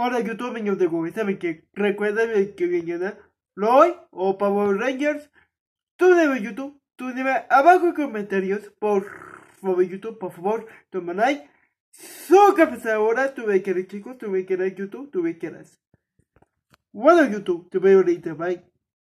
Ahora YouTube, niños de Google, ¿saben que Recuérdame que mañana Lloyd o Power Rangers. Tú debes YouTube, tú debes abajo en comentarios, por favor YouTube, por favor, tomen like. So pues, ahora, tú me quieres chicos, tú ir a YouTube, tú ir a... Bueno YouTube, te veo ahorita, bye.